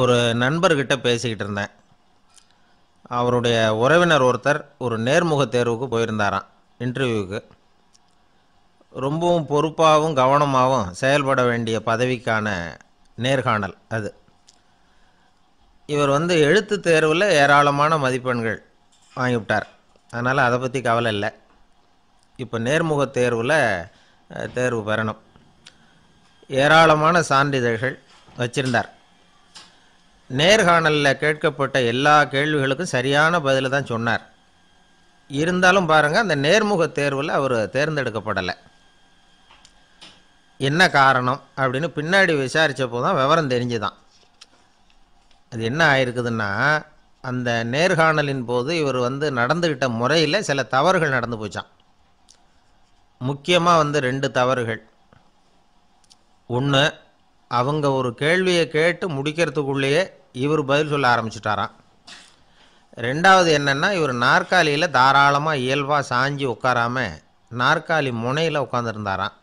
ஒரு நண்பர்கிட்ட பேசிக்கிட்டு இருந்தேன் அவருடைய உறவினர் ஒருத்தர் ஒரு நேர்முக தேர்வுக்கு போயிருந்தாராம் இன்டர்வியூவுக்கு ரொம்பவும் பொறுப்பாகவும் கவனமாகவும் செயல்பட வேண்டிய பதவிக்கான நேர்காணல் அது இவர் வந்து எழுத்து தேர்வில் ஏராளமான மதிப்பெண்கள் வாங்கிவிட்டார் அதனால் அதை பற்றி கவலை இல்லை இப்போ நேர்முக தேர்வில் தேர்வு பெறணும் ஏராளமான சான்றிதழ்கள் வச்சுருந்தார் நேர்காணலில் கேட்கப்பட்ட எல்லா கேள்விகளுக்கும் சரியான பதிலை தான் சொன்னார் இருந்தாலும் பாருங்கள் அந்த நேர்முக தேர்வில் அவர் தேர்ந்தெடுக்கப்படலை என்ன காரணம் அப்படின்னு பின்னாடி விசாரித்தப்போ தான் விவரம் தெரிஞ்சுதான் அது என்ன ஆயிருக்குதுன்னா அந்த நேர்காணலின் போது இவர் வந்து நடந்துக்கிட்ட முறையில் சில தவறுகள் நடந்து போச்சான் முக்கியமாக வந்து ரெண்டு தவறுகள் ஒன்று அவங்க ஒரு கேள்வியை கேட்டு முடிக்கிறதுக்குள்ளேயே இவர் பதில் சொல்ல ஆரம்பிச்சிட்டாராம் ரெண்டாவது என்னென்னா இவர் நாற்காலியில் தாராளமாக இயல்பாக சாஞ்சி உட்காராமல் நாற்காலி முனையில் உட்காந்துருந்தாராம்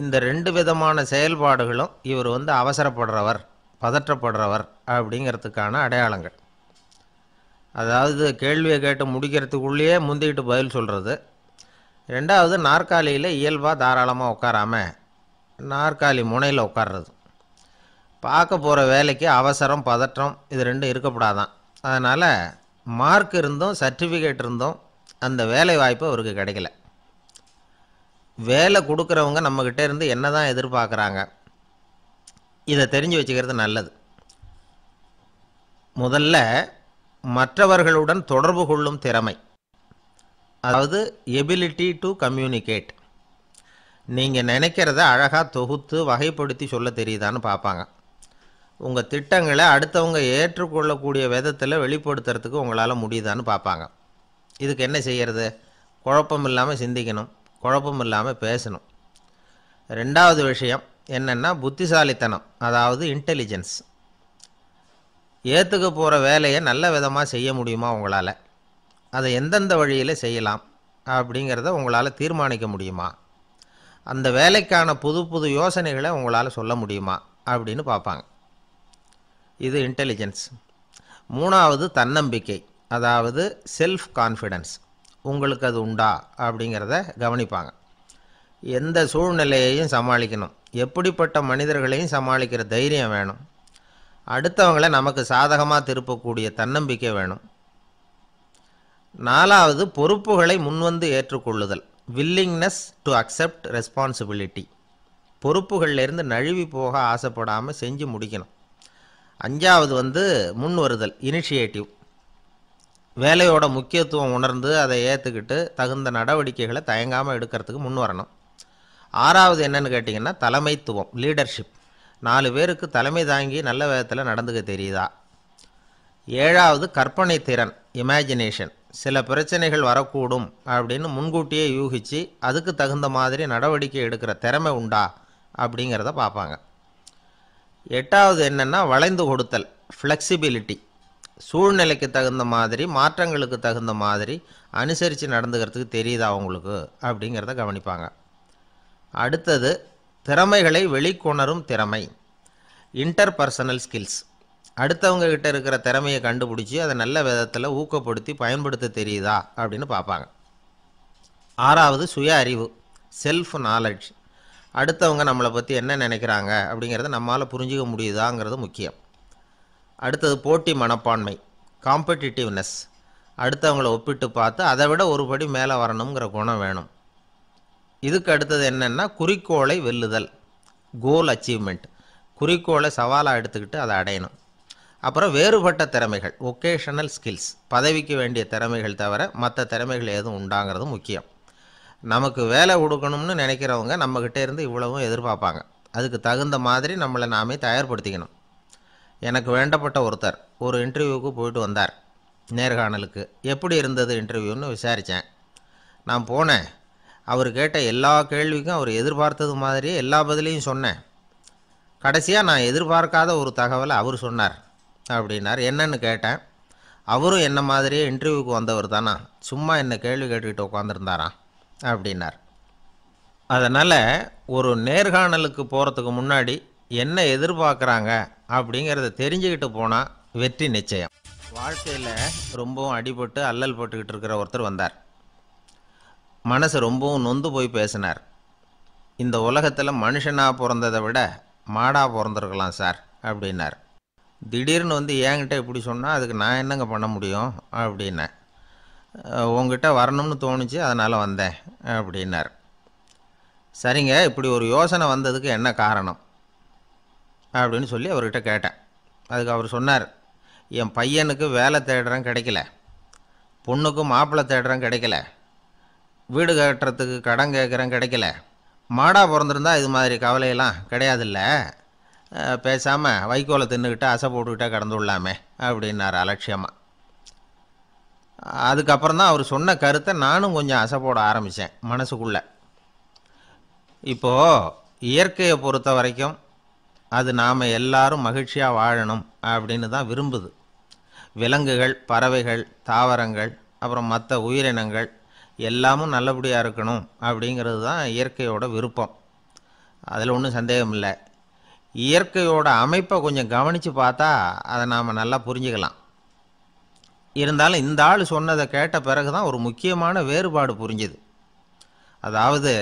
இந்த ரெண்டு விதமான செயல்பாடுகளும் இவர் வந்து அவசரப்படுறவர் பதற்றப்படுறவர் அப்படிங்கிறதுக்கான அடையாளங்கள் அதாவது கேள்வியை கேட்டு முடிக்கிறதுக்குள்ளேயே முந்திக்கிட்டு பதில் சொல்கிறது ரெண்டாவது நாற்காலியில் இயல்பாக தாராளமாக உட்காராமல் நாற்காலி முனையில் உட்கார்றது பார்க்க போகிற வேலைக்கு அவசரம் பதற்றம் இது ரெண்டும் இருக்கப்படாதான் அதனால் மார்க் இருந்தும் சர்டிஃபிகேட் இருந்தும் அந்த வேலை வாய்ப்பு அவருக்கு கிடைக்கல வேலை கொடுக்குறவங்க நம்மக்கிட்டே இருந்து என்ன தான் எதிர்பார்க்குறாங்க இதை தெரிஞ்சு வச்சுக்கிறது நல்லது முதல்ல மற்றவர்களுடன் தொடர்பு கொள்ளும் திறமை அதாவது எபிலிட்டி டு கம்யூனிகேட் நீங்கள் நினைக்கிறத அழகாக தொகுத்து வகைப்படுத்தி சொல்ல தெரியுதான்னு பார்ப்பாங்க உங்கள் திட்டங்களை அடுத்தவங்க ஏற்றுக்கொள்ளக்கூடிய விதத்தில் வெளிப்படுத்துறதுக்கு உங்களால் முடியுதான்னு பார்ப்பாங்க இதுக்கு என்ன செய்கிறது குழப்பம் இல்லாமல் சிந்திக்கணும் குழப்பம் இல்லாமல் பேசணும் ரெண்டாவது விஷயம் என்னென்னா புத்திசாலித்தனம் அதாவது இன்டெலிஜென்ஸ் ஏற்றுக்க போகிற வேலையை நல்ல விதமாக செய்ய முடியுமா உங்களால் அதை எந்தெந்த வழியில் செய்யலாம் அப்படிங்கிறத உங்களால் தீர்மானிக்க முடியுமா அந்த வேலைக்கான புது புது யோசனைகளை உங்களால் சொல்ல முடியுமா அப்படின்னு பார்ப்பாங்க இது இன்டெலிஜென்ஸ் மூணாவது தன்னம்பிக்கை அதாவது செல்ஃப் கான்ஃபிடென்ஸ் உங்களுக்கு அது உண்டா அப்படிங்கிறத கவனிப்பாங்க எந்த சூழ்நிலையையும் சமாளிக்கணும் எப்படிப்பட்ட மனிதர்களையும் சமாளிக்கிற தைரியம் வேணும் அடுத்தவங்களை நமக்கு சாதகமாக திருப்பக்கூடிய தன்னம்பிக்கை வேணும் நாலாவது பொறுப்புகளை முன்வந்து ஏற்றுக்கொள்ளுதல் வில்லிங்னஸ் டு அக்செப்ட் ரெஸ்பான்சிபிலிட்டி பொறுப்புகள்லேருந்து நழுவி போக ஆசைப்படாமல் செஞ்சு முடிக்கணும் அஞ்சாவது வந்து முன் வருதல் இனிஷியேட்டிவ் வேலையோட முக்கியத்துவம் உணர்ந்து அதை ஏற்றுக்கிட்டு தகுந்த நடவடிக்கைகளை தயங்காமல் எடுக்கிறதுக்கு முன் வரணும் ஆறாவது என்னென்னு கேட்டிங்கன்னா தலைமைத்துவம் லீடர்ஷிப் நாலு பேருக்கு தலைமை தாங்கி நல்ல விதத்தில் நடந்துக்க தெரியுதா ஏழாவது கற்பனை திறன் இமேஜினேஷன் சில பிரச்சனைகள் வரக்கூடும் அப்படின்னு முன்கூட்டியே யூகித்து அதுக்கு தகுந்த மாதிரி நடவடிக்கை எடுக்கிற திறமை உண்டா அப்படிங்கிறத பார்ப்பாங்க எட்டாவது என்னென்னா வளைந்து கொடுத்தல் ஃப்ளெக்சிபிலிட்டி சூழ்நிலைக்கு தகுந்த மாதிரி மாற்றங்களுக்கு தகுந்த மாதிரி அனுசரித்து நடந்துக்கிறதுக்கு தெரியுதா அவங்களுக்கு அப்படிங்கிறத கவனிப்பாங்க அடுத்தது திறமைகளை வெளிக்கொணரும் திறமை இன்டர்பர்சனல் ஸ்கில்ஸ் அடுத்தவங்க கிட்ட இருக்கிற திறமையை கண்டுபிடிச்சி அதை நல்ல விதத்தில் ஊக்கப்படுத்தி பயன்படுத்த தெரியுதா அப்படின்னு பார்ப்பாங்க ஆறாவது சுய அறிவு செல்ஃப் நாலெட்ஜ் அடுத்தவங்க நம்மளை பற்றி என்ன நினைக்கிறாங்க அப்படிங்கிறத நம்மளால் புரிஞ்சிக்க முடியுதாங்கிறது முக்கியம் அடுத்தது போட்டி மனப்பான்மை காம்படிட்டிவ்னஸ் அடுத்தவங்கள ஒப்பிட்டு பார்த்து அதை விட ஒரு படி மேலே வரணுங்கிற குணம் வேணும் இதுக்கு அடுத்தது என்னென்னா குறிக்கோளை வெல்லுதல் கோல் அச்சீவ்மெண்ட் குறிக்கோளை சவாலாக எடுத்துக்கிட்டு அதை அடையணும் அப்புறம் வேறுபட்ட திறமைகள் ஒகேஷனல் ஸ்கில்ஸ் பதவிக்கு வேண்டிய திறமைகள் தவிர மற்ற திறமைகள் எதுவும் உண்டாங்கிறது முக்கியம் நமக்கு வேலை கொடுக்கணும்னு நினைக்கிறவங்க நம்மக்கிட்டே இருந்து இவ்வளவும் எதிர்பார்ப்பாங்க அதுக்கு தகுந்த மாதிரி நம்மளை நாமே தயார்படுத்திக்கணும் எனக்கு வேண்டப்பட்ட ஒருத்தர் ஒரு இன்டர்வியூவுக்கு போயிட்டு வந்தார் நேர்காணலுக்கு எப்படி இருந்தது இன்டர்வியூன்னு விசாரித்தேன் நான் போனேன் அவர் கேட்ட எல்லா கேள்விக்கும் அவர் எதிர்பார்த்தது மாதிரியே எல்லா பதிலையும் சொன்னேன் கடைசியாக நான் எதிர்பார்க்காத ஒரு தகவலை அவர் சொன்னார் அப்படின்னார் என்னன்னு கேட்டேன் அவரும் என்ன மாதிரியே இன்டர்வியூக்கு வந்தவர் தானா சும்மா என்ன கேள்வி கேட்டுக்கிட்டு உட்காந்துருந்தாரான் அப்படின்னார் அதனால் ஒரு நேர்காணலுக்கு போகிறதுக்கு முன்னாடி என்ன எதிர்பார்க்குறாங்க அப்படிங்கிறத தெரிஞ்சுக்கிட்டு போனால் வெற்றி நிச்சயம் வாழ்க்கையில் ரொம்பவும் அடிபட்டு அல்லல் போட்டுக்கிட்டு இருக்கிற ஒருத்தர் வந்தார் மனசு ரொம்பவும் நொந்து போய் பேசினார் இந்த உலகத்தில் மனுஷனாக பிறந்ததை விட மாடாக பிறந்திருக்கலாம் சார் அப்படின்னார் திடீர்னு வந்து ஏங்கிட்ட இப்படி சொன்னால் அதுக்கு நான் என்னங்க பண்ண முடியும் அப்படின்னேன் உங்ககிட்ட வரணும்னு தோணுச்சு அதனால் வந்தேன் அப்படின்னார் சரிங்க இப்படி ஒரு யோசனை வந்ததுக்கு என்ன காரணம் அப்படின்னு சொல்லி அவர்கிட்ட கேட்டேன் அதுக்கு அவர் சொன்னார் என் பையனுக்கு வேலை தேடுறேன் கிடைக்கல பொண்ணுக்கு மாப்பிள்ளை தேடுறேன் கிடைக்கல வீடு கட்டுறதுக்கு கடன் கேட்குறேன் கிடைக்கல மாடாக பிறந்திருந்தால் இது மாதிரி கவலையெல்லாம் கிடையாதுல்ல பேசாமல் வைக்கோலை தின்னுக்கிட்டு அசை போட்டுக்கிட்டே கடந்து விடலாமே அப்படின்னார் அலட்சியமாக அதுக்கப்புறம் தான் அவர் சொன்ன கருத்தை நானும் கொஞ்சம் அசைப்போட ஆரம்பித்தேன் மனசுக்குள்ளே இப்போது இயற்கையை பொறுத்த வரைக்கும் அது நாம் எல்லாரும் மகிழ்ச்சியாக வாழணும் அப்படின்னு தான் விரும்புது விலங்குகள் பறவைகள் தாவரங்கள் அப்புறம் மற்ற உயிரினங்கள் எல்லாமும் நல்லபடியாக இருக்கணும் அப்படிங்கிறது தான் இயற்கையோட விருப்பம் அதில் ஒன்றும் சந்தேகம் இல்லை இயற்கையோட அமைப்பை கொஞ்சம் கவனித்து பார்த்தா அதை நாம் நல்லா புரிஞ்சுக்கலாம் இருந்தாலும் இந்த ஆள் சொன்னதை கேட்ட பிறகு தான் ஒரு முக்கியமான வேறுபாடு புரிஞ்சுது அதாவது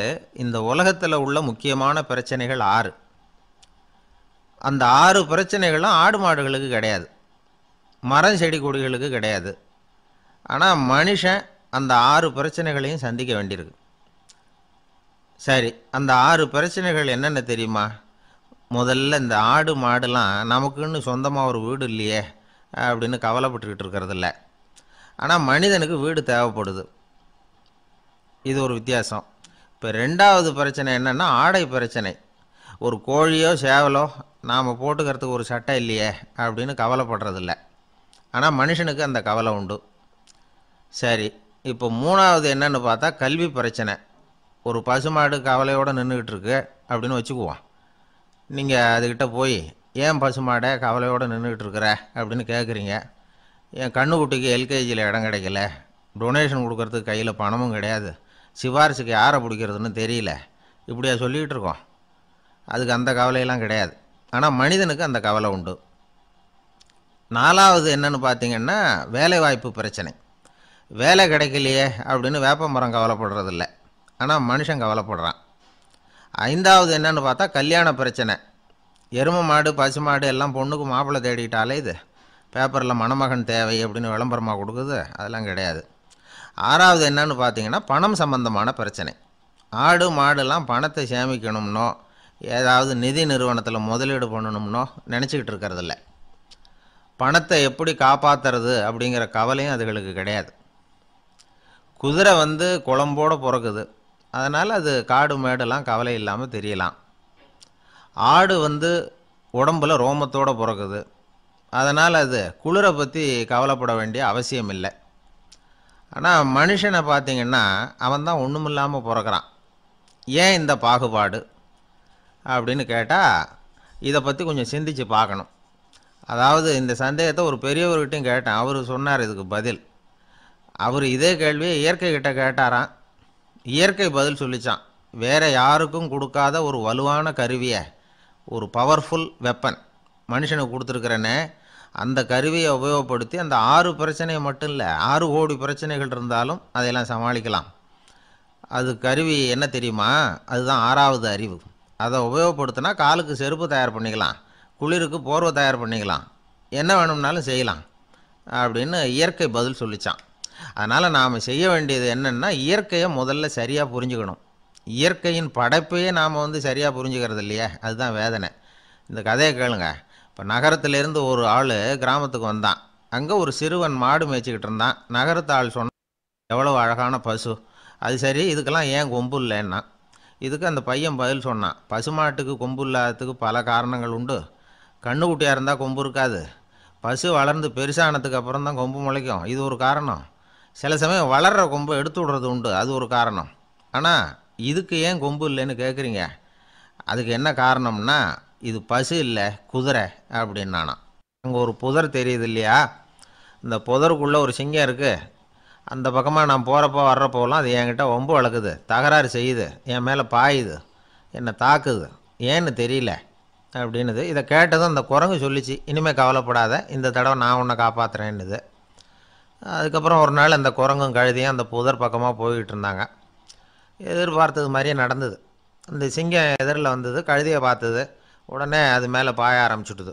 இந்த உலகத்தில் உள்ள முக்கியமான பிரச்சனைகள் ஆறு அந்த ஆறு பிரச்சனைகளும் ஆடு மாடுகளுக்கு கிடையாது மரம் செடி கொடிகளுக்கு கிடையாது ஆனால் மனுஷன் அந்த ஆறு பிரச்சனைகளையும் சந்திக்க வேண்டியிருக்கு சரி அந்த ஆறு பிரச்சனைகள் என்னென்ன தெரியுமா முதல்ல இந்த ஆடு மாடுலாம் நமக்குன்னு சொந்தமாக ஒரு வீடு இல்லையே அப்படின்னு கவலைப்பட்டுக்கிட்டு இருக்கிறதில்ல ஆனால் மனிதனுக்கு வீடு தேவைப்படுது இது ஒரு வித்தியாசம் இப்போ ரெண்டாவது பிரச்சனை என்னென்னா ஆடை பிரச்சனை ஒரு கோழியோ சேவலோ நாம் போட்டுக்கிறதுக்கு ஒரு சட்டை இல்லையே அப்படின்னு கவலைப்படுறதில்ல ஆனால் மனுஷனுக்கு அந்த கவலை உண்டு சரி இப்போ மூணாவது என்னென்னு பார்த்தா கல்வி பிரச்சனை ஒரு பசுமாடு கவலையோடு நின்றுக்கிட்டு இருக்கு அப்படின்னு வச்சுக்குவோம் நீங்கள் அதுக்கிட்ட போய் ஏன் பசுமாடை கவலையோடு நின்றுக்கிட்டு இருக்கிற அப்படின்னு கேட்குறீங்க என் கண்ணுக்குட்டிக்கு எல்கேஜியில் இடம் கிடைக்கல டொனேஷன் கொடுக்கறதுக்கு கையில் பணமும் கிடையாது சிபாரிசுக்கு யாரை பிடிக்கிறதுன்னு தெரியல இப்படியா சொல்லிகிட்டு இருக்கோம் அதுக்கு அந்த கவலையெல்லாம் கிடையாது ஆனால் மனிதனுக்கு அந்த கவலை உண்டு நாலாவது என்னென்னு பார்த்திங்கன்னா வேலைவாய்ப்பு பிரச்சனை வேலை கிடைக்கலையே அப்படின்னு வேப்ப மரம் கவலைப்படுறதில்ல ஆனால் மனுஷன் கவலைப்படுறான் ஐந்தாவது என்னென்னு பார்த்தா கல்யாண பிரச்சனை எரும மாடு பசு மாடு எல்லாம் பொண்ணுக்கு மாப்பிள்ளை தேடிக்கிட்டாலே இது பேப்பரில் மணமகன் தேவை அப்படின்னு விளம்பரமாக கொடுக்குது அதெல்லாம் கிடையாது ஆறாவது என்னன்னு பார்த்தீங்கன்னா பணம் சம்பந்தமான பிரச்சனை ஆடு மாடுலாம் பணத்தை சேமிக்கணும்னோ ஏதாவது நிதி நிறுவனத்தில் முதலீடு பண்ணணும்னோ நினச்சிக்கிட்டு இருக்கிறதில்ல பணத்தை எப்படி காப்பாற்றுறது அப்படிங்கிற கவலையும் அதுகளுக்கு கிடையாது குதிரை வந்து குழம்போடு பிறக்குது அதனால் அது காடு மேடெல்லாம் கவலை இல்லாமல் தெரியலாம் ஆடு வந்து உடம்பில் ரோமத்தோடு பிறக்குது அதனால் அது குளிரை பற்றி கவலைப்பட வேண்டிய அவசியம் இல்லை ஆனால் மனுஷனை பார்த்திங்கன்னா அவன் தான் ஒன்றும் இல்லாமல் பிறக்கிறான் ஏன் இந்த பாகுபாடு அப்படின்னு கேட்டால் இதை பற்றி கொஞ்சம் சிந்தித்து பார்க்கணும் அதாவது இந்த சந்தேகத்தை ஒரு பெரியவர்கிட்டையும் கேட்டேன் அவர் சொன்னார் இதுக்கு பதில் அவர் இதே கேள்வியை இயற்கைக்கிட்ட கேட்டாராம் இயற்கை பதில் சொல்லித்தான் வேறு யாருக்கும் கொடுக்காத ஒரு வலுவான கருவியை ஒரு பவர்ஃபுல் வெப்பன் மனுஷனுக்கு கொடுத்துருக்குறேன்னு அந்த கருவியை உபயோகப்படுத்தி அந்த ஆறு பிரச்சனை மட்டும் இல்லை ஆறு கோடி பிரச்சனைகள் இருந்தாலும் அதையெல்லாம் சமாளிக்கலாம் அது கருவி என்ன தெரியுமா அதுதான் ஆறாவது அறிவு அதை உபயோகப்படுத்தினா காலுக்கு செருப்பு தயார் பண்ணிக்கலாம் குளிருக்கு போர்வை தயார் பண்ணிக்கலாம் என்ன வேணும்னாலும் செய்யலாம் அப்படின்னு இயற்கை பதில் சொல்லித்தான் அதனால் நாம் செய்ய வேண்டியது என்னென்னா இயற்கையை முதல்ல சரியாக புரிஞ்சுக்கணும் இயற்கையின் படைப்பையே நாம் வந்து சரியாக புரிஞ்சுக்கிறது இல்லையா அதுதான் வேதனை இந்த கதையை கேளுங்கள் இப்போ நகரத்திலேருந்து ஒரு ஆள் கிராமத்துக்கு வந்தான் அங்கே ஒரு சிறுவன் மாடு மேய்ச்சிக்கிட்டு இருந்தான் நகரத்து ஆள் சொன்னான் எவ்வளோ அழகான பசு அது சரி இதுக்கெல்லாம் ஏன் கொம்பு இல்லைன்னா இதுக்கு அந்த பையன் பதில் சொன்னான் பசுமாட்டுக்கு கொம்பு இல்லாததுக்கு பல காரணங்கள் உண்டு கண்ணுக்குட்டியாக இருந்தால் கொம்பு இருக்காது பசு வளர்ந்து பெருசானதுக்கு அப்புறம் தான் கொம்பு முளைக்கும் இது ஒரு காரணம் சில சமயம் வளர்கிற கொம்பை எடுத்து விடுறது உண்டு அது ஒரு காரணம் ஆனால் இதுக்கு ஏன் கொம்பு இல்லைன்னு கேட்குறீங்க அதுக்கு என்ன காரணம்னா இது பசு இல்லை குதிரை அப்படின்னானான் அங்கே ஒரு புதர் தெரியுது இல்லையா இந்த புதருக்குள்ளே ஒரு சிங்கம் இருக்குது அந்த பக்கமாக நான் போகிறப்போ வர்றப்போலாம் அது என்கிட்ட ஒம்பு வளர்க்குது தகராறு செய்யுது என் மேலே பாயுது என்னை தாக்குது ஏன்னு தெரியல அப்படின்னுது இதை கேட்டதும் அந்த குரங்கு சொல்லிச்சு இனிமேல் கவலைப்படாத இந்த தடவை நான் உன்னை காப்பாற்றுறேன்னுது அதுக்கப்புறம் ஒரு நாள் அந்த குரங்கும் கழுதியும் அந்த புதர் பக்கமாக போய்கிட்டு இருந்தாங்க எதிர்பார்த்தது மாதிரியே நடந்தது அந்த சிங்கம் எதிரில் வந்தது கழுதியை பார்த்தது உடனே அது மேலே பாய ஆரம்பிச்சுட்டுது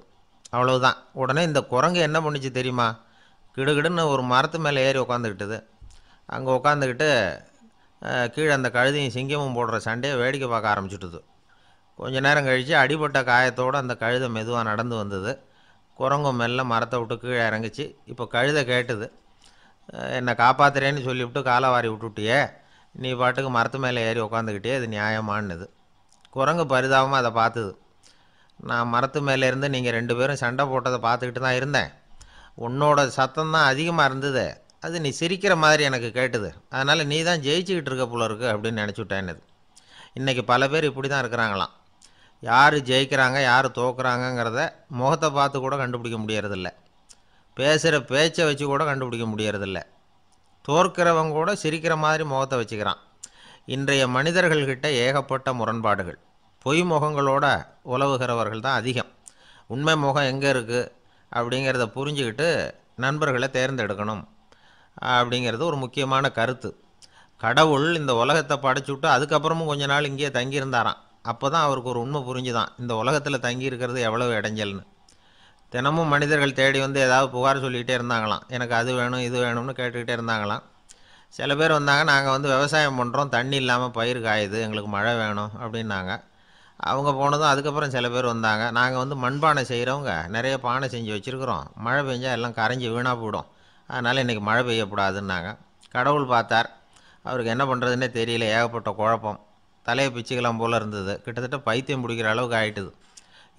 அவ்வளவுதான் உடனே இந்த குரங்கு என்ன பண்ணிச்சு தெரியுமா கிடுகிடுன்னு ஒரு மரத்து மேலே ஏறி உக்காந்துக்கிட்டுது அங்கே உக்காந்துக்கிட்டு கீழே அந்த கழுதையும் சிங்கமும் போடுற சண்டையை வேடிக்கை பார்க்க ஆரம்பிச்சுட்டுது கொஞ்ச நேரம் கழித்து அடிபட்ட காயத்தோடு அந்த கழுதை மெதுவாக நடந்து வந்தது குரங்கும் மெல்ல மரத்தை விட்டு கீழே இறங்குச்சு இப்போ கழுதை கேட்டுது என்னை காப்பாத்துறேன்னு சொல்லிவிட்டு காலை வாரி விட்டுட்டியே நீ பாட்டுக்கு மரத்து மேலே ஏறி உக்காந்துக்கிட்டே அது நியாயமானது குரங்கு பரிதாபமாக அதை பார்த்துது நான் மரத்து மேலே இருந்து நீங்கள் ரெண்டு பேரும் சண்டை போட்டதை பார்த்துக்கிட்டு தான் இருந்தேன் உன்னோட சத்தம் தான் அதிகமாக இருந்தது அது நீ சிரிக்கிற மாதிரி எனக்கு கேட்டுது அதனால் நீ தான் ஜெயிச்சுக்கிட்டு இருக்க போல இருக்கு அப்படின்னு நினச்சிவிட்டேன்னுது இன்றைக்கி பல பேர் இப்படி தான் இருக்கிறாங்களாம் யார் ஜெயிக்கிறாங்க யார் தோக்குறாங்கங்கிறத முகத்தை பார்த்து கூட கண்டுபிடிக்க முடியறதில்ல பேசுகிற பேச்சை வச்சு கூட கண்டுபிடிக்க முடியறதில்ல தோற்கிறவங்க கூட சிரிக்கிற மாதிரி முகத்தை வச்சுக்கிறான் இன்றைய மனிதர்கள்கிட்ட ஏகப்பட்ட முரண்பாடுகள் பொய் முகங்களோட உழவுகிறவர்கள் தான் அதிகம் உண்மை முகம் எங்கே இருக்குது அப்படிங்கிறத புரிஞ்சுக்கிட்டு நண்பர்களை தேர்ந்தெடுக்கணும் அப்படிங்கிறது ஒரு முக்கியமான கருத்து கடவுள் இந்த உலகத்தை படைச்சுட்டு அதுக்கப்புறமும் கொஞ்ச நாள் இங்கேயே தங்கியிருந்தாராம் அப்போ தான் அவருக்கு ஒரு உண்மை புரிஞ்சுதான் இந்த உலகத்தில் தங்கியிருக்கிறது எவ்வளவு இடைஞ்சல்னு தினமும் மனிதர்கள் தேடி வந்து ஏதாவது புகார் சொல்லிக்கிட்டே இருந்தாங்களாம் எனக்கு அது வேணும் இது வேணும்னு கேட்டுக்கிட்டே இருந்தாங்களாம் சில பேர் வந்தாங்க நாங்கள் வந்து விவசாயம் பண்ணுறோம் தண்ணி இல்லாமல் பயிர் காயுது எங்களுக்கு மழை வேணும் அப்படின்னாங்க அவங்க போனதும் அதுக்கப்புறம் சில பேர் வந்தாங்க நாங்கள் வந்து மண்பானை செய்கிறவங்க நிறைய பானை செஞ்சு வச்சுருக்குறோம் மழை பெஞ்சால் எல்லாம் கரைஞ்சி வீணாக போயிடும் அதனால் இன்றைக்கி மழை பெய்யக்கூடாதுன்னாங்க கடவுள் பார்த்தார் அவருக்கு என்ன பண்ணுறதுனே தெரியல ஏகப்பட்ட குழப்பம் தலையை பிச்சுக்கலாம் போல் இருந்தது கிட்டத்தட்ட பைத்தியம் பிடிக்கிற அளவுக்கு ஆகிட்டுது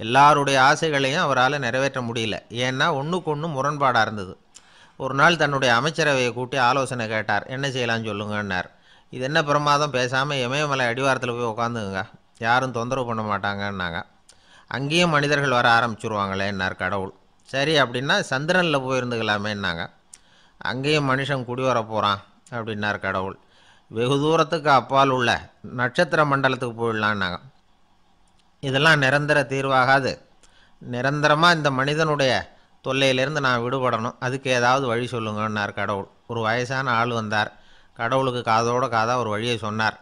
எல்லாருடைய ஆசைகளையும் அவரால் நிறைவேற்ற முடியல ஏன்னா ஒன்றுக்கு ஒன்று முரண்பாடாக இருந்தது ஒரு நாள் தன்னுடைய அமைச்சரவையை கூட்டி ஆலோசனை கேட்டார் என்ன செய்யலாம்னு சொல்லுங்கன்னார் இது என்ன பிரமாதம் பேசாமல் இமயமலை அடிவாரத்தில் போய் உட்காந்துங்க யாரும் தொந்தரவு பண்ண மாட்டாங்கன்னாங்க அங்கேயும் மனிதர்கள் வர ஆரம்பிச்சுருவாங்களேன்னார் கடவுள் சரி அப்படின்னா சந்திரனில் போயிருந்துக்கலாமேன்னாங்க அங்கேயும் மனுஷன் குடி வர போகிறான் அப்படின்னார் கடவுள் வெகு தூரத்துக்கு அப்பால் உள்ள நட்சத்திர மண்டலத்துக்கு போயிடலான்னாங்க இதெல்லாம் நிரந்தர தீர்வாகாது நிரந்தரமாக இந்த மனிதனுடைய தொல்லையிலேருந்து நான் விடுபடணும் அதுக்கு ஏதாவது வழி சொல்லுங்கன்னார் கடவுள் ஒரு வயசான ஆள் வந்தார் கடவுளுக்கு காதோட காதாக ஒரு வழியை சொன்னார்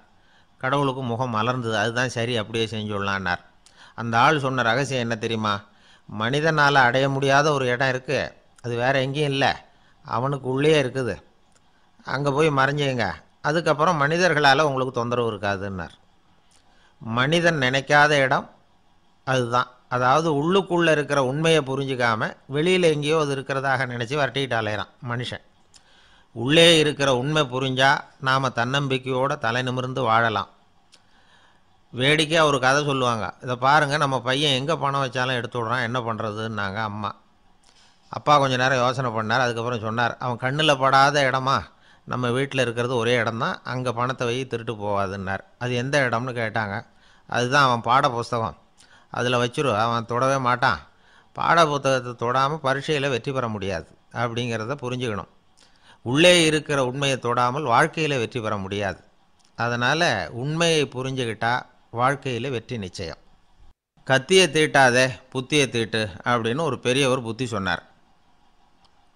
கடவுளுக்கு முகம் மலர்ந்தது அதுதான் சரி அப்படியே செஞ்சுடலான்னார் அந்த ஆள் சொன்ன ரகசியம் என்ன தெரியுமா மனிதனால் அடைய முடியாத ஒரு இடம் இருக்குது அது வேறு எங்கேயும் இல்லை அவனுக்கு உள்ளே இருக்குது அங்கே போய் மறைஞ்சிங்க அதுக்கப்புறம் மனிதர்களால் உங்களுக்கு தொந்தரவு இருக்காதுன்னார் மனிதன் நினைக்காத இடம் அதுதான் அதாவது உள்ளுக்குள்ளே இருக்கிற உண்மையை புரிஞ்சிக்காமல் வெளியில் எங்கேயோ அது இருக்கிறதாக நினச்சி வரட்டிக்கிட்டு அலையிறான் மனுஷன் உள்ளே இருக்கிற உண்மை புரிஞ்சால் நாம் தன்னம்பிக்கையோடு தலை நிமிர்ந்து வாழலாம் வேடிக்கையாக ஒரு கதை சொல்லுவாங்க இதை பாருங்கள் நம்ம பையன் எங்கே பணம் வச்சாலும் எடுத்து விட்றான் என்ன பண்ணுறதுன்னாங்க அம்மா அப்பா கொஞ்சம் நேரம் யோசனை பண்ணார் அதுக்கப்புறம் சொன்னார் அவன் கண்ணில் படாத இடமா நம்ம வீட்டில் இருக்கிறது ஒரே இடம் தான் அங்கே பணத்தை வை திருட்டு போகாதுன்னார் அது எந்த இடம்னு கேட்டாங்க அதுதான் அவன் பாட புஸ்தகம் அதில் வச்சிரு அவன் தொடவே மாட்டான் பாட புத்தகத்தை தொடாமல் பரீட்சையில் வெற்றி பெற முடியாது அப்படிங்கிறத புரிஞ்சுக்கணும் உள்ளே இருக்கிற உண்மையை தொடாமல் வாழ்க்கையில் வெற்றி பெற முடியாது அதனால் உண்மையை புரிஞ்சுக்கிட்டா வாழ்க்கையில் வெற்றி நிச்சயம் கத்தியை தீட்டாத புத்தியை தீட்டு அப்படின்னு ஒரு பெரியவர் புத்தி சொன்னார்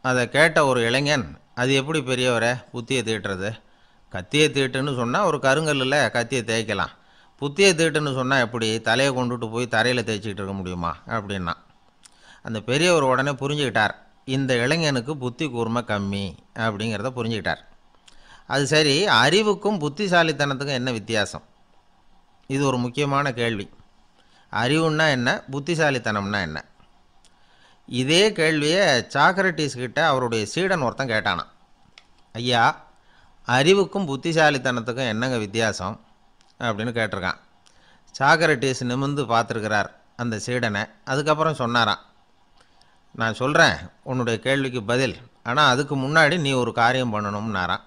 அதை கேட்ட ஒரு இளைஞன் அது எப்படி பெரியவரை புத்தியை தீட்டுறது கத்தியை தீட்டுன்னு சொன்னால் ஒரு கருங்கல்லில் கத்தியை தேய்க்கலாம் புத்தியை தீட்டுன்னு சொன்னால் எப்படி தலையை கொண்டுட்டு போய் தரையில் தேய்ச்சிக்கிட்டு இருக்க முடியுமா அப்படின்னா அந்த பெரியவர் உடனே புரிஞ்சுக்கிட்டார் இந்த இளைஞனுக்கு புத்தி கூர்மை கம்மி அப்படிங்கிறத புரிஞ்சுக்கிட்டார் அது சரி அறிவுக்கும் புத்திசாலித்தனத்துக்கும் என்ன வித்தியாசம் இது ஒரு முக்கியமான கேள்வி அறிவுன்னா என்ன புத்திசாலித்தனம்னா என்ன இதே கேள்வியை சாக்ரட்டிஸ்கிட்ட அவருடைய சீடன் ஒருத்தன் கேட்டானான் ஐயா அறிவுக்கும் புத்திசாலித்தனத்துக்கும் என்னங்க வித்தியாசம் அப்படின்னு கேட்டிருக்கான் சாக்ரட்டிஸ் நிமிந்து பார்த்துருக்கிறார் அந்த சீடனை அதுக்கப்புறம் சொன்னாராம் நான் சொல்கிறேன் உன்னுடைய கேள்விக்கு பதில் ஆனால் அதுக்கு முன்னாடி நீ ஒரு காரியம் பண்ணணும்னாரான்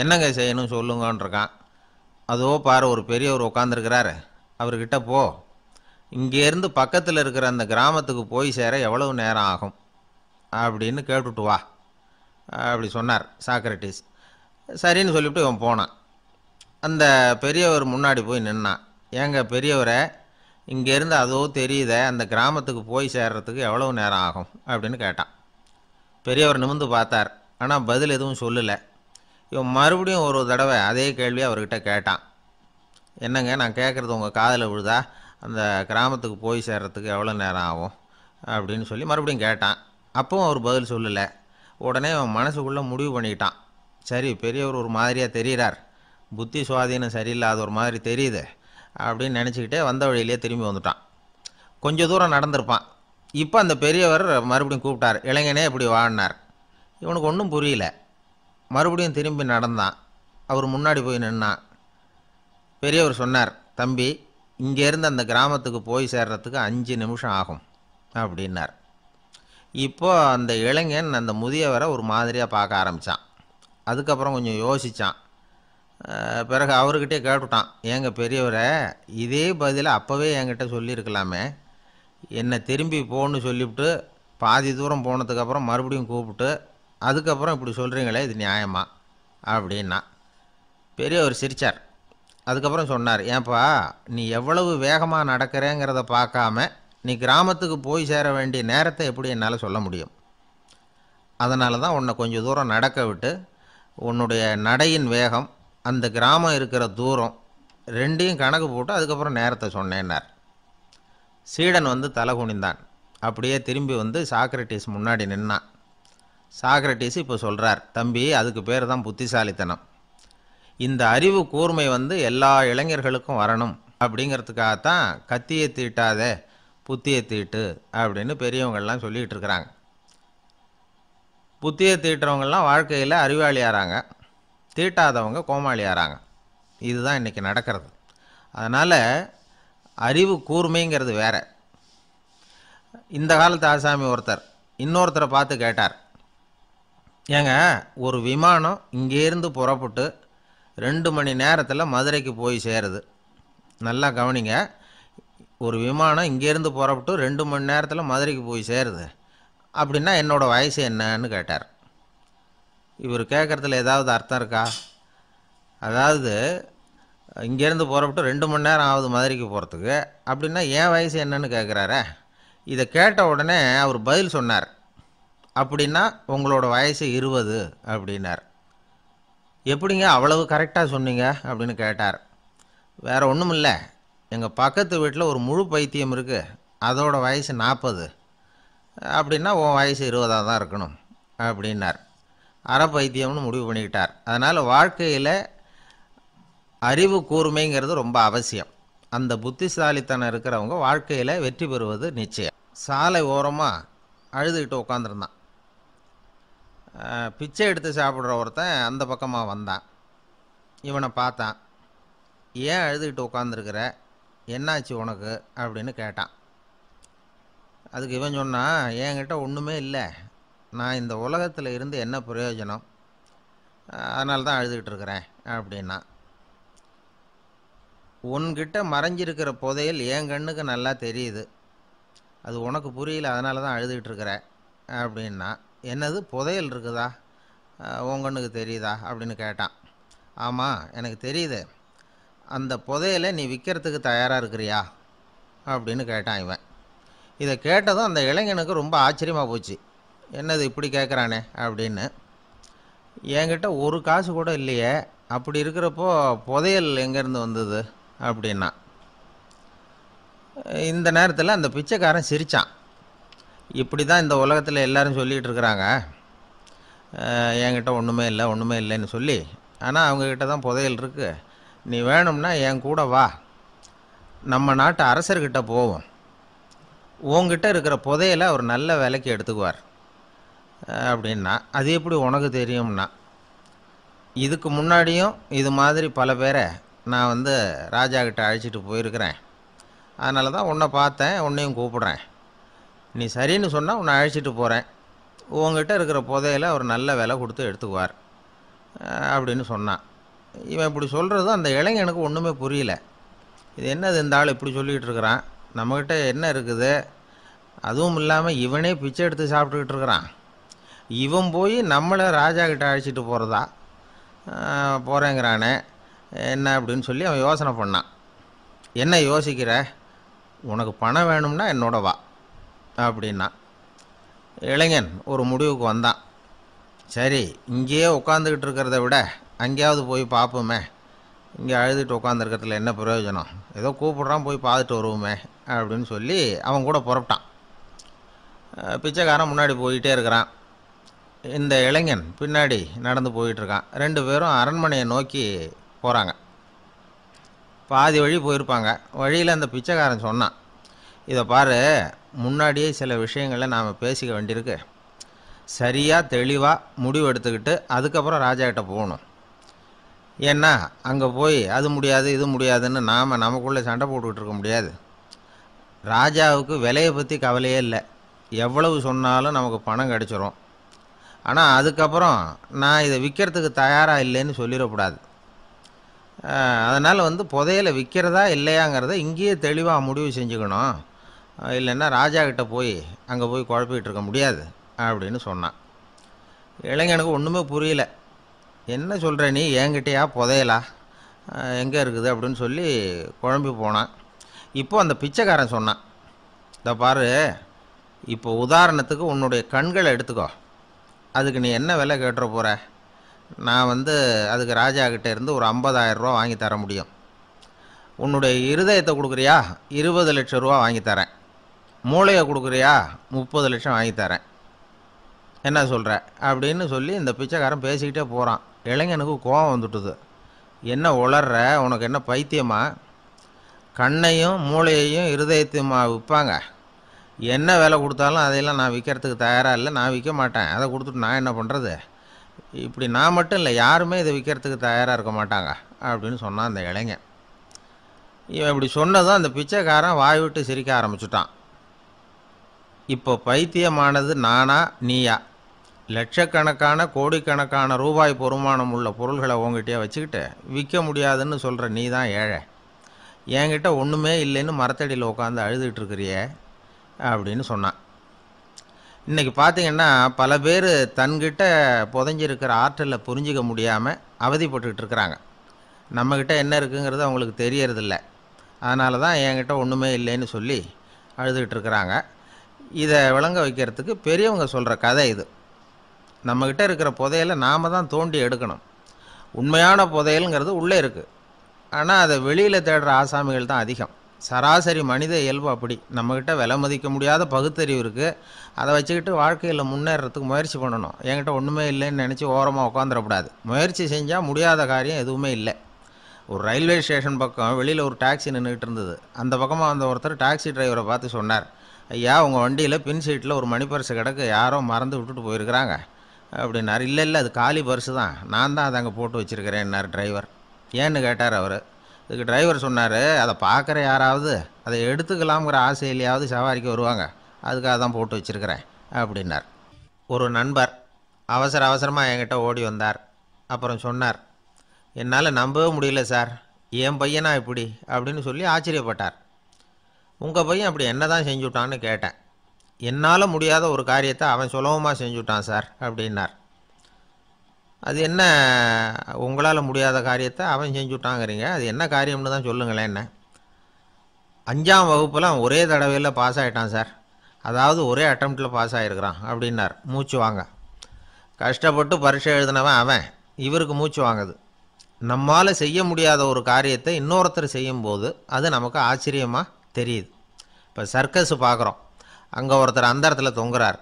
என்னங்க செய்யணும் சொல்லுங்கன்றிருக்கான் அதோ பாரு ஒரு பெரியவர் உட்காந்துருக்கிறாரு அவர்கிட்ட போ இங்கேருந்து பக்கத்தில் இருக்கிற அந்த கிராமத்துக்கு போய் சேர எவ்வளவு நேரம் ஆகும் அப்படின்னு கேட்டுட்டு வா அப்படி சொன்னார் சாக்ரட்டிஸ் சரின்னு சொல்லிவிட்டு இவன் போனான் அந்த பெரியவர் முன்னாடி போய் நின்னான் ஏங்க பெரியவரை இங்கேருந்து அதோ தெரியுத அந்த கிராமத்துக்கு போய் சேர்கிறதுக்கு எவ்வளோ நேரம் ஆகும் அப்படின்னு கேட்டான் பெரியவர் நிமிந்து பார்த்தார் ஆனால் பதில் எதுவும் சொல்லலை இவன் மறுபடியும் ஒரு தடவை அதே கேள்வியை அவர்கிட்ட கேட்டான் என்னங்க நான் கேட்குறது உங்கள் காதில் விழுதா அந்த கிராமத்துக்கு போய் சேர்கிறதுக்கு எவ்வளோ நேரம் ஆகும் அப்படின்னு சொல்லி மறுபடியும் கேட்டான் அப்பவும் அவர் பதில் சொல்லலை உடனே அவன் மனசுக்குள்ளே முடிவு பண்ணிக்கிட்டான் சரி பெரியவர் ஒரு மாதிரியாக தெரிகிறார் புத்தி சுவாதீனம் சரியில்லாத ஒரு மாதிரி தெரியுது அப்படின்னு நினச்சிக்கிட்டே வந்த வழியிலே திரும்பி வந்துட்டான் கொஞ்சம் தூரம் நடந்திருப்பான் இப்போ அந்த பெரியவர் மறுபடியும் கூப்பிட்டார் இளைஞனே இப்படி வாடினார் இவனுக்கு ஒன்றும் புரியல மறுபடியும் திரும்பி நடந்தான் அவர் முன்னாடி போய் நின்னான் பெரியவர் சொன்னார் தம்பி இங்கேருந்து அந்த கிராமத்துக்கு போய் சேர்றதுக்கு அஞ்சு நிமிஷம் ஆகும் அப்படின்னார் இப்போது அந்த இளைஞன் அந்த முதியவரை ஒரு மாதிரியாக பார்க்க ஆரம்பித்தான் அதுக்கப்புறம் கொஞ்சம் யோசித்தான் பிறகு அவர்கிட்டே கேட்டுட்டான் ஏங்க பெரியவரை இதே பதில் அப்போவே என்கிட்ட சொல்லியிருக்கலாமே என்னை திரும்பி போன்னு சொல்லிவிட்டு பாதி தூரம் போனதுக்கப்புறம் மறுபடியும் கூப்பிட்டு அதுக்கப்புறம் இப்படி சொல்கிறீங்களே இது நியாயமா அப்படின்னா பெரியவர் சிரித்தார் அதுக்கப்புறம் சொன்னார் ஏன்பா நீ எவ்வளவு வேகமாக நடக்கிறேங்கிறத பார்க்காம நீ கிராமத்துக்கு போய் சேர வேண்டிய நேரத்தை எப்படி என்னால் சொல்ல முடியும் அதனால தான் உன்னை கொஞ்சம் தூரம் நடக்க விட்டு உன்னுடைய நடையின் வேகம் அந்த கிராமம் இருக்கிற தூரம் ரெண்டையும் கணக்கு போட்டு அதுக்கப்புறம் நேரத்தை சொன்னேன்னார் சீடன் வந்து தலை குனிந்தான் அப்படியே திரும்பி வந்து சாக்ரட்டிஸ் முன்னாடி நின்னான் சாக்ரட்டிஸ் இப்போ சொல்கிறார் தம்பி அதுக்கு பேர் தான் புத்திசாலித்தனம் இந்த அறிவு கூர்மை வந்து எல்லா இளைஞர்களுக்கும் வரணும் அப்படிங்கிறதுக்காகத்தான் கத்தியை தீட்டாத புத்தியை தீட்டு அப்படின்னு பெரியவங்கள்லாம் சொல்லிகிட்டு இருக்கிறாங்க புத்தியை தீட்டுறவங்கள்லாம் வாழ்க்கையில் அறிவாளியாகிறாங்க தீட்டாதவங்க கோமாளி ஆகிறாங்க இதுதான் இன்றைக்கி நடக்கிறது அதனால் அறிவு கூர்மைங்கிறது வேறு இந்த காலத்து ஆசாமி ஒருத்தர் இன்னொருத்தரை பார்த்து கேட்டார் ஏங்க ஒரு விமானம் இங்கேருந்து புறப்பட்டு ரெண்டு மணி நேரத்தில் மதுரைக்கு போய் சேருது நல்லா கவனிங்க ஒரு விமானம் இங்கேருந்து புறப்பட்டு ரெண்டு மணி நேரத்தில் மதுரைக்கு போய் சேருது அப்படின்னா என்னோடய வயசு என்னன்னு கேட்டார் இவர் கேட்குறதுல ஏதாவது அர்த்தம் இருக்கா அதாவது இங்கேருந்து போகிறப்பட்டு ரெண்டு மணி நேரம் ஆகுது மதுரைக்கு போகிறதுக்கு அப்படின்னா என் வயசு என்னன்னு கேட்குறாரு இதை கேட்ட உடனே அவர் பதில் சொன்னார் அப்படின்னா உங்களோட வயசு இருபது அப்படின்னார் எப்படிங்க அவ்வளவு கரெக்டாக சொன்னீங்க அப்படின்னு கேட்டார் வேறு ஒன்றும் இல்லை எங்கள் பக்கத்து வீட்டில் ஒரு முழு பைத்தியம் இருக்குது அதோடய வயசு நாற்பது அப்படின்னா உன் வயசு இருபதாக தான் இருக்கணும் அப்படின்னார் அறப்பைத்தியம்னு முடிவு பண்ணிக்கிட்டார் அதனால் வாழ்க்கையில் அறிவு கூர்மைங்கிறது ரொம்ப அவசியம் அந்த புத்திசாலித்தனம் இருக்கிறவங்க வாழ்க்கையில் வெற்றி பெறுவது நிச்சயம் சாலை ஓரமாக அழுதுகிட்டு உட்காந்துருந்தான் பிச்சை எடுத்து சாப்பிட்ற ஒருத்தன் அந்த பக்கமாக வந்தான் இவனை பார்த்தான் ஏன் அழுதுகிட்டு உட்காந்துருக்கிற என்னாச்சு உனக்கு அப்படின்னு கேட்டான் அதுக்கு இவன் சொன்னான் என்கிட்ட ஒன்றுமே இல்லை நான் இந்த உலகத்தில் இருந்து என்ன பிரயோஜனம் அதனால தான் அழுதுகிட்டு இருக்கிறேன் அப்படின்னா உன்கிட்ட மறைஞ்சிருக்கிற புதையல் என் கண்ணுக்கு நல்லா தெரியுது அது உனக்கு புரியல அதனால தான் அழுதுகிட்டு இருக்கிற அப்படின்னா என்னது புதையல் இருக்குதா உன் கண்ணுக்கு தெரியுதா அப்படின்னு கேட்டான் ஆமாம் எனக்கு தெரியுது அந்த புதையலை நீ விற்கிறதுக்கு தயாராக இருக்கிறியா அப்படின்னு கேட்டான் இவன் இதை கேட்டதும் அந்த இளைஞனுக்கு ரொம்ப ஆச்சரியமாக போச்சு என்னது இப்படி கேட்குறானே அப்படின்னு என்கிட்ட ஒரு காசு கூட இல்லையே அப்படி இருக்கிறப்போ புதையல் எங்கேருந்து வந்தது அப்படின்னா இந்த நேரத்தில் அந்த பிச்சைக்காரன் சிரித்தான் இப்படி தான் இந்த உலகத்தில் எல்லோரும் சொல்லிகிட்டு இருக்கிறாங்க என்கிட்ட ஒன்றுமே இல்லை ஒன்றுமே இல்லைன்னு சொல்லி ஆனால் அவங்கக்கிட்ட தான் புதையல் இருக்குது நீ வேணும்னா என் கூட வா நம்ம நாட்டு அரசர்கிட்ட போவோம் உங்ககிட்ட இருக்கிற புதையலை அவர் நல்ல விலைக்கு எடுத்துக்குவார் அப்படின்னா அது எப்படி உனக்கு தெரியும்னா இதுக்கு முன்னாடியும் இது மாதிரி பல பேரை நான் வந்து ராஜா கிட்டே அழைச்சிட்டு போயிருக்கிறேன் அதனால தான் உன்னை பார்த்தேன் உன்னையும் கூப்பிட்றேன் நீ சரின்னு சொன்னால் உன்னை அழைச்சிட்டு போகிறேன் உங்ககிட்ட இருக்கிற புதையில ஒரு நல்ல விலை கொடுத்து எடுத்துக்குவார் அப்படின்னு சொன்னான் இவன் இப்படி சொல்கிறதும் அந்த இளைஞனுக்கு ஒன்றுமே புரியல இது என்னது இந்த ஆள் இப்படி சொல்லிகிட்டு இருக்கிறான் நம்மக்கிட்ட என்ன இருக்குது அதுவும் இல்லாமல் இவனே பிச்சை எடுத்து சாப்பிட்டுக்கிட்டு இருக்கிறான் இவன் போய் நம்மளை ராஜா கிட்ட அழைச்சிட்டு போகிறதா போகிறேங்கிறானே என்ன அப்படின்னு சொல்லி அவன் யோசனை பண்ணான் என்ன யோசிக்கிற உனக்கு பணம் வேணும்னா என்னோட வா அப்படின்னா இளைஞன் ஒரு முடிவுக்கு வந்தான் சரி இங்கேயே உட்காந்துக்கிட்டு இருக்கிறத விட அங்கேயாவது போய் பார்ப்போமே இங்கே அழுதுட்டு உட்காந்துருக்கிறதுல என்ன பிரயோஜனம் ஏதோ கூப்பிட்றான் போய் பார்த்துட்டு வருவோமே அப்படின்னு சொல்லி அவன் கூட புறப்பட்டான் பிச்சைக்காரன் முன்னாடி போயிட்டே இருக்கிறான் இந்த இளைஞன் பின்னாடி நடந்து போயிட்டுருக்கான் ரெண்டு பேரும் அரண்மனையை நோக்கி போகிறாங்க பாதி வழி போயிருப்பாங்க வழியில் அந்த பிச்சைக்காரன் சொன்னான் இதை பாரு முன்னாடியே சில விஷயங்களை நாம் பேசிக்க வேண்டியிருக்கு சரியாக தெளிவாக முடிவு எடுத்துக்கிட்டு அதுக்கப்புறம் ராஜாகிட்ட போகணும் ஏன்னா அங்கே போய் அது முடியாது இது முடியாதுன்னு நாம் நமக்குள்ளே சண்டை போட்டுக்கிட்டு இருக்க முடியாது ராஜாவுக்கு விலையை பற்றி கவலையே இல்லை எவ்வளவு சொன்னாலும் நமக்கு பணம் கிடச்சிரும் ஆனால் அதுக்கப்புறம் நான் இதை விற்கிறதுக்கு தயாராக இல்லைன்னு சொல்லிடக்கூடாது அதனால் வந்து புதையலை விற்கிறதா இல்லையாங்கிறத இங்கேயே தெளிவாக முடிவு செஞ்சுக்கணும் இல்லைன்னா ராஜா கிட்ட போய் அங்கே போய் குழப்பிக்கிட்டு இருக்க முடியாது அப்படின்னு சொன்னான் இளைஞனுக்கு ஒன்றுமே புரியல என்ன சொல்கிற நீ என்கிட்டயா புதையலா எங்கே இருக்குது அப்படின்னு சொல்லி குழம்பி போனான் இப்போ அந்த பிச்சைக்காரன் சொன்னான் இந்த பாரு இப்போ உதாரணத்துக்கு உன்னுடைய கண்களை எடுத்துக்கோ அதுக்கு நீ என்ன விலை கேட்டுற போகிற நான் வந்து அதுக்கு ராஜா கிட்டே இருந்து ஒரு ஐம்பதாயிரரூவா வாங்கி தர முடியும் உன்னுடைய இருதயத்தை கொடுக்குறியா இருபது லட்சம் ரூபா வாங்கி தரேன் மூளையை கொடுக்குறியா முப்பது லட்சம் வாங்கி தரேன் என்ன சொல்கிற அப்படின்னு சொல்லி இந்த பிச்சைக்காரன் பேசிக்கிட்டே போகிறான் இளைஞனுக்கு கோபம் வந்துட்டுது என்ன உளர்ற உனக்கு என்ன பைத்தியமா கண்ணையும் மூளையையும் இருதயத்தையுமா விற்பாங்க என்ன விலை கொடுத்தாலும் அதையெல்லாம் நான் விற்கிறதுக்கு தயாராக இல்லை நான் விற்க மாட்டேன் அதை கொடுத்துட்டு நான் என்ன பண்ணுறது இப்படி நான் மட்டும் இல்லை யாருமே இதை விற்கிறதுக்கு தயாராக இருக்க மாட்டாங்க அப்படின்னு சொன்னான் அந்த இளைஞன் இவன் இப்படி சொன்னதும் அந்த பிச்சைக்காரன் வாய் விட்டு சிரிக்க ஆரம்பிச்சுட்டான் இப்போ பைத்தியமானது நானா நீயா லட்சக்கணக்கான கோடிக்கணக்கான ரூபாய் பொறுமானம் உள்ள பொருள்களை உங்ககிட்டயே வச்சுக்கிட்டு விற்க முடியாதுன்னு சொல்கிற நீ தான் ஏழை என்கிட்ட ஒன்றுமே இல்லைன்னு மரத்தடியில் உட்காந்து அழுதுகிட்ருக்கிறியே அப்படின்னு சொன்னான் இன்றைக்கி பார்த்திங்கன்னா பல பேர் தன்கிட்ட புதஞ்சிருக்கிற ஆற்றலில் புரிஞ்சிக்க முடியாமல் அவதிப்பட்டுக்கிட்டு இருக்கிறாங்க நம்மக்கிட்ட என்ன இருக்குங்கிறது அவங்களுக்கு தெரியறதில்ல அதனால தான் என்கிட்ட ஒன்றுமே இல்லைன்னு சொல்லி அழுதுகிட்டு இருக்கிறாங்க இதை விளங்க வைக்கிறதுக்கு பெரியவங்க சொல்கிற கதை இது நம்மக்கிட்ட இருக்கிற புதையலை நாம் தான் தோண்டி எடுக்கணும் உண்மையான புதையலுங்கிறது உள்ளே இருக்குது ஆனால் அதை வெளியில் தேடுற ஆசாமிகள் தான் அதிகம் சராசரி மனித இயல்பு அப்படி நம்மக்கிட்ட விலை மதிக்க முடியாத பகுத்தறிவு இருக்குது அதை வச்சுக்கிட்டு வாழ்க்கையில் முன்னேறத்துக்கு முயற்சி பண்ணணும் என்கிட்ட ஒன்றுமே இல்லைன்னு நினச்சி ஓரமாக உட்காந்துடக்கூடாது முயற்சி செஞ்சால் முடியாத காரியம் எதுவுமே இல்லை ஒரு ரயில்வே ஸ்டேஷன் பக்கம் வெளியில் ஒரு டாக்ஸி நின்றுக்கிட்டு இருந்தது அந்த பக்கமாக வந்த ஒருத்தர் டாக்ஸி டிரைவரை பார்த்து சொன்னார் ஐயா உங்கள் வண்டியில் பின் சீட்டில் ஒரு மணி பரிசு கிடக்கு யாரோ மறந்து விட்டுட்டு போயிருக்கிறாங்க அப்படின்னார் இல்லை இல்லை அது காலி பரிசு தான் நான் தான் அதை அங்கே போட்டு வச்சுருக்கிறேன்னார் டிரைவர் ஏன்னு கேட்டார் அவர் இதுக்கு டிரைவர் சொன்னார் அதை பார்க்குற யாராவது அதை எடுத்துக்கலாம்ங்கிற ஆசையிலையாவது சவாரிக்கு வருவாங்க அதுக்காக தான் போட்டு வச்சுருக்கிறேன் அப்படின்னார் ஒரு நண்பர் அவசர அவசரமாக என்கிட்ட ஓடி வந்தார் அப்புறம் சொன்னார் என்னால் நம்பவே முடியல சார் என் பையனா இப்படி அப்படின்னு சொல்லி ஆச்சரியப்பட்டார் உங்கள் பையன் அப்படி என்ன தான் செஞ்சுட்டான்னு கேட்டேன் என்னால் முடியாத ஒரு காரியத்தை அவன் சுலபமாக செஞ்சுட்டான் சார் அப்படின்னார் அது என்ன உங்களால் முடியாத காரியத்தை அவன் செஞ்சு விட்டாங்கிறீங்க அது என்ன காரியம்னு தான் சொல்லுங்களேன் என்ன அஞ்சாம் வகுப்பில் அவன் ஒரே தடவையில் பாஸ் ஆகிட்டான் சார் அதாவது ஒரே அட்டம்ப்டில் பாஸ் ஆகிருக்கிறான் அப்படின்னார் மூச்சு வாங்க கஷ்டப்பட்டு பரீட்சை எழுதினவன் அவன் இவருக்கு மூச்சு வாங்குது நம்மால் செய்ய முடியாத ஒரு காரியத்தை இன்னொருத்தர் செய்யும்போது அது நமக்கு ஆச்சரியமாக தெரியுது இப்போ சர்க்கஸ் பார்க்குறோம் அங்கே ஒருத்தர் அந்த இடத்துல தொங்குறார்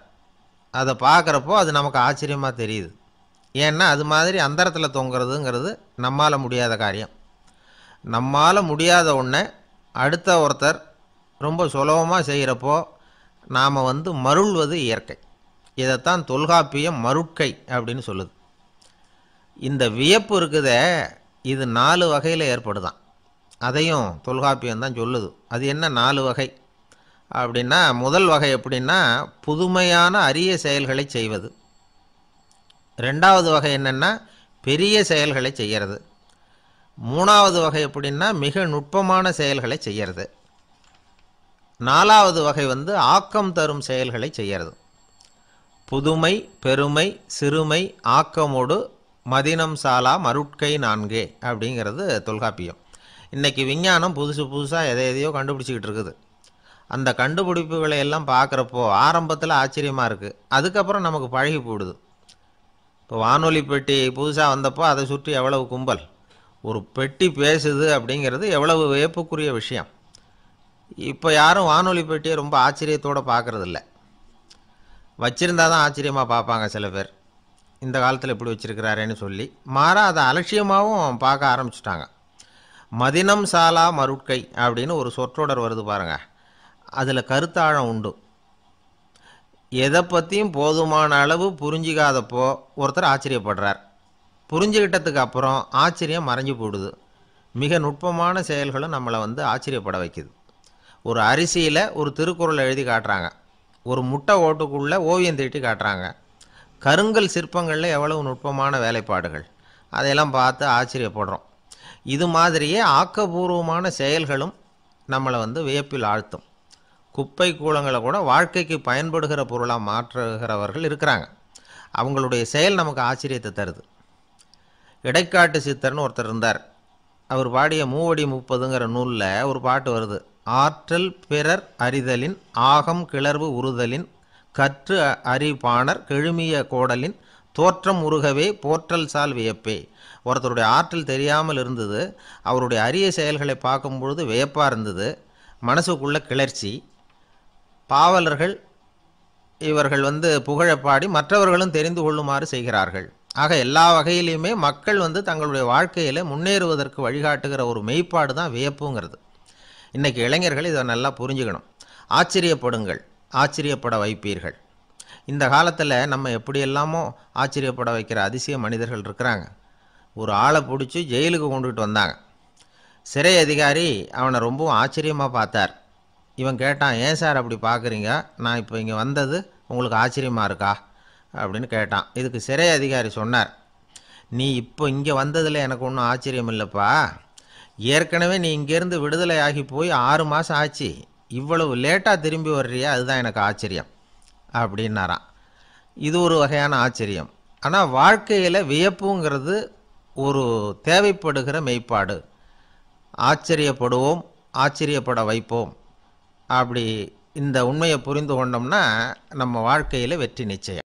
அதை பார்க்குறப்போ அது நமக்கு ஆச்சரியமாக தெரியுது ஏன்னா அது மாதிரி அந்தரத்தில் தொங்குறதுங்கிறது நம்மால் முடியாத காரியம் நம்மால் முடியாத ஒன்று அடுத்த ஒருத்தர் ரொம்ப சுலபமாக செய்கிறப்போ நாம் வந்து மருள்வது இயற்கை இதைத்தான் தொல்காப்பியம் மருட்கை அப்படின்னு சொல்லுது இந்த வியப்பு இருக்குதே இது நாலு வகையில் ஏற்படுதான் அதையும் தொல்காப்பியம் தான் சொல்லுது அது என்ன நாலு வகை அப்படின்னா முதல் வகை எப்படின்னா புதுமையான அரிய செயல்களை செய்வது ரெண்டாவது வகை என்னென்னா பெரிய செயல்களை செய்கிறது மூணாவது வகை எப்படின்னா மிக நுட்பமான செயல்களை செய்கிறது நாலாவது வகை வந்து ஆக்கம் தரும் செயல்களை செய்கிறது புதுமை பெருமை சிறுமை ஆக்கமோடு மதினம் சாலா மருட்கை நான்கே அப்படிங்கிறது தொல்காப்பியம் இன்றைக்கி விஞ்ஞானம் புதுசு புதுசாக எதை எதையோ கண்டுபிடிச்சிக்கிட்டு இருக்குது அந்த கண்டுபிடிப்புகளை எல்லாம் பார்க்குறப்போ ஆரம்பத்தில் ஆச்சரியமாக இருக்குது அதுக்கப்புறம் நமக்கு பழகி போடுது இப்போ வானொலி பெட்டி புதுசாக வந்தப்போ அதை சுற்றி எவ்வளவு கும்பல் ஒரு பெட்டி பேசுது அப்படிங்கிறது எவ்வளவு வியப்புக்குரிய விஷயம் இப்போ யாரும் வானொலி பெட்டியை ரொம்ப ஆச்சரியத்தோடு பார்க்குறதில்ல வச்சுருந்தா தான் ஆச்சரியமாக பார்ப்பாங்க சில பேர் இந்த காலத்தில் இப்படி வச்சுருக்கிறாரேன்னு சொல்லி மாறா அதை அலட்சியமாகவும் பார்க்க ஆரம்பிச்சிட்டாங்க மதினம் சாலா மருட்கை அப்படின்னு ஒரு சொற்றொடர் வருது பாருங்கள் அதில் கருத்தாழம் உண்டு எதை பற்றியும் போதுமான அளவு புரிஞ்சிக்காதப்போ ஒருத்தர் ஆச்சரியப்படுறார் புரிஞ்சுக்கிட்டதுக்கு அப்புறம் ஆச்சரியம் மறைஞ்சு போடுது மிக நுட்பமான செயல்களும் நம்மளை வந்து ஆச்சரியப்பட வைக்குது ஒரு அரிசியில் ஒரு திருக்குறள் எழுதி காட்டுறாங்க ஒரு முட்டை ஓட்டுக்குள்ளே ஓவியம் தீட்டி காட்டுறாங்க கருங்கல் சிற்பங்களில் எவ்வளவு நுட்பமான வேலைப்பாடுகள் அதையெல்லாம் பார்த்து ஆச்சரியப்படுறோம் இது மாதிரியே ஆக்கபூர்வமான செயல்களும் நம்மளை வந்து வியப்பில் ஆழ்த்தும் குப்பை கூலங்களை கூட வாழ்க்கைக்கு பயன்படுகிற பொருளாக மாற்றுகிறவர்கள் இருக்கிறாங்க அவங்களுடைய செயல் நமக்கு ஆச்சரியத்தை தருது இடைக்காட்டு சித்தர்னு ஒருத்தர் இருந்தார் அவர் பாடிய மூவடி முப்பதுங்கிற நூலில் ஒரு பாட்டு வருது ஆற்றல் பிறர் அறிதலின் ஆகம் கிளர்வு உறுதலின் கற்று அறிபாணர் கெழுமிய கோடலின் தோற்றம் உருகவே போற்றல் சால் வியப்பே ஒருத்தருடைய ஆற்றல் தெரியாமல் இருந்தது அவருடைய அரிய செயல்களை பார்க்கும்பொழுது வியப்பாக இருந்தது மனசுக்குள்ள கிளர்ச்சி பாவலர்கள் இவர்கள் வந்து புகழப்பாடி மற்றவர்களும் தெரிந்து கொள்ளுமாறு செய்கிறார்கள் ஆக எல்லா வகையிலையுமே மக்கள் வந்து தங்களுடைய வாழ்க்கையில் முன்னேறுவதற்கு வழிகாட்டுகிற ஒரு மெய்ப்பாடு தான் வியப்புங்கிறது இன்றைக்கி இளைஞர்கள் இதை நல்லா புரிஞ்சுக்கணும் ஆச்சரியப்படுங்கள் ஆச்சரியப்பட வைப்பீர்கள் இந்த காலத்தில் நம்ம எப்படியெல்லாமோ ஆச்சரியப்பட வைக்கிற அதிசய மனிதர்கள் இருக்கிறாங்க ஒரு ஆளை பிடிச்சி ஜெயிலுக்கு கொண்டுகிட்டு வந்தாங்க சிறை அதிகாரி அவனை ரொம்பவும் ஆச்சரியமாக பார்த்தார் இவன் கேட்டான் ஏன் சார் அப்படி பார்க்குறீங்க நான் இப்போ இங்கே வந்தது உங்களுக்கு ஆச்சரியமாக இருக்கா அப்படின்னு கேட்டான் இதுக்கு சிறை அதிகாரி சொன்னார் நீ இப்போ இங்கே வந்ததில் எனக்கு ஒன்றும் ஆச்சரியம் இல்லைப்பா ஏற்கனவே நீ இங்கேருந்து விடுதலை ஆகி போய் ஆறு மாதம் ஆச்சு இவ்வளவு லேட்டாக திரும்பி வர்றியா அதுதான் எனக்கு ஆச்சரியம் அப்படின்னாராம் இது ஒரு வகையான ஆச்சரியம் ஆனால் வாழ்க்கையில் வியப்புங்கிறது ஒரு தேவைப்படுகிற மெய்ப்பாடு ஆச்சரியப்படுவோம் ஆச்சரியப்பட வைப்போம் அப்படி இந்த உண்மையை புரிந்து கொண்டோம்னா நம்ம வாழ்க்கையில் வெற்றி நிச்சயம்